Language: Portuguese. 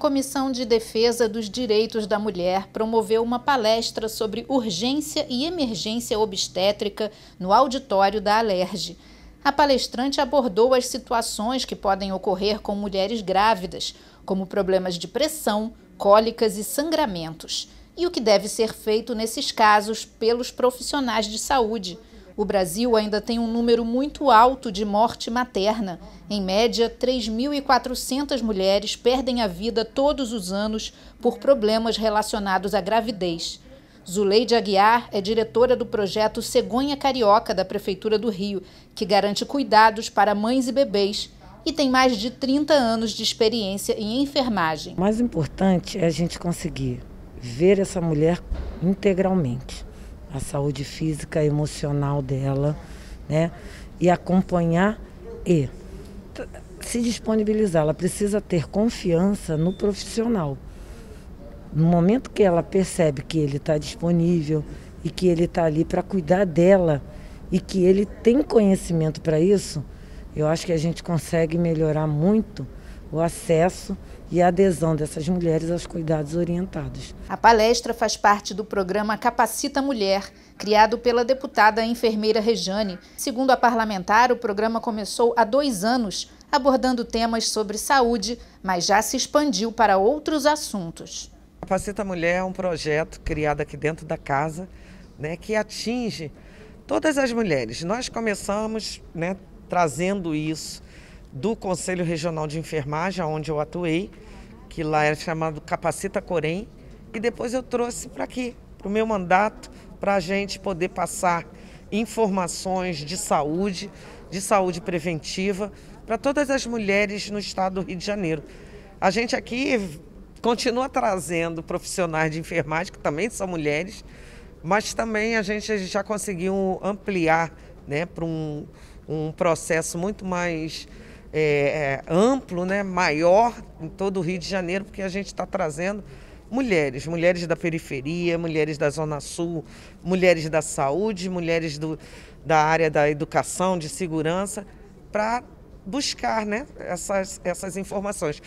Comissão de Defesa dos Direitos da Mulher promoveu uma palestra sobre urgência e emergência obstétrica no auditório da Alerj. A palestrante abordou as situações que podem ocorrer com mulheres grávidas, como problemas de pressão, cólicas e sangramentos, e o que deve ser feito nesses casos pelos profissionais de saúde. O Brasil ainda tem um número muito alto de morte materna. Em média, 3.400 mulheres perdem a vida todos os anos por problemas relacionados à gravidez. Zuleide Aguiar é diretora do projeto Cegonha Carioca da Prefeitura do Rio, que garante cuidados para mães e bebês e tem mais de 30 anos de experiência em enfermagem. O mais importante é a gente conseguir ver essa mulher integralmente a saúde física e emocional dela, né? E acompanhar e se disponibilizar. Ela precisa ter confiança no profissional. No momento que ela percebe que ele está disponível e que ele está ali para cuidar dela e que ele tem conhecimento para isso, eu acho que a gente consegue melhorar muito o acesso e a adesão dessas mulheres aos cuidados orientados. A palestra faz parte do programa Capacita Mulher, criado pela deputada enfermeira Rejane. Segundo a parlamentar, o programa começou há dois anos, abordando temas sobre saúde, mas já se expandiu para outros assuntos. Capacita Mulher é um projeto criado aqui dentro da casa, né, que atinge todas as mulheres. Nós começamos né, trazendo isso do Conselho Regional de Enfermagem, onde eu atuei, que lá era chamado Capacita Corém, e depois eu trouxe para aqui, para o meu mandato, para a gente poder passar informações de saúde, de saúde preventiva, para todas as mulheres no estado do Rio de Janeiro. A gente aqui continua trazendo profissionais de enfermagem, que também são mulheres, mas também a gente já conseguiu ampliar né, para um, um processo muito mais é, é, amplo, né, maior em todo o Rio de Janeiro, porque a gente está trazendo mulheres, mulheres da periferia, mulheres da Zona Sul, mulheres da saúde, mulheres do, da área da educação, de segurança, para buscar né, essas, essas informações.